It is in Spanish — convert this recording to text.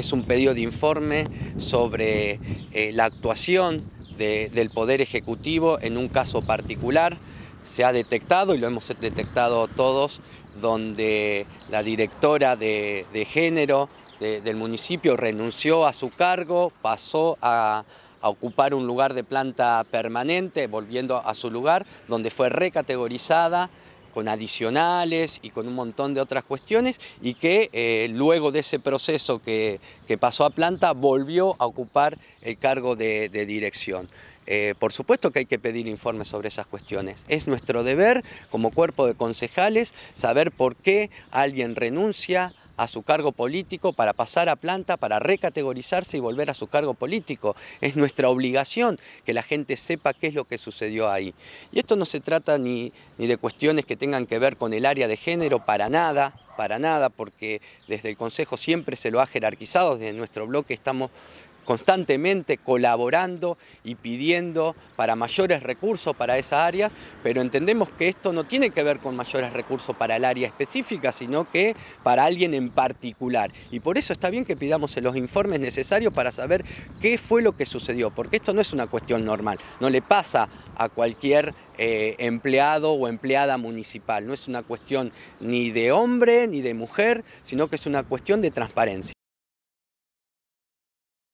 es un pedido de informe sobre eh, la actuación del Poder Ejecutivo en un caso particular. Se ha detectado, y lo hemos detectado todos, donde la directora de, género del municipio renunció a su cargo, pasó a ocupar un lugar de planta permanente, volviendo a su lugar, donde fue recategorizada con adicionales y con un montón de otras cuestiones y que eh, luego de ese proceso que, pasó a planta volvió a ocupar el cargo de, dirección. Eh, por supuesto que hay que pedir informes sobre esas cuestiones. Es nuestro deber como cuerpo de concejales saber por qué alguien renuncia, a su cargo político, para pasar a planta, para recategorizarse y volver a su cargo político. Es nuestra obligación que la gente sepa qué es lo que sucedió ahí. Y esto no se trata ni, ni de cuestiones que tengan que ver con el área de género, para nada, para nada, porque desde el Consejo siempre se lo ha jerarquizado, desde nuestro bloque estamos constantemente colaborando y pidiendo para mayores recursos para esa área, pero entendemos que esto no tiene que ver con mayores recursos para el área específica, sino que para alguien en particular. Y por eso está bien que pidamos los informes necesarios para saber qué fue lo que sucedió, porque esto no es una cuestión normal, no le pasa a cualquier eh, empleado o empleada municipal, no es una cuestión ni de hombre ni de mujer, sino que es una cuestión de transparencia.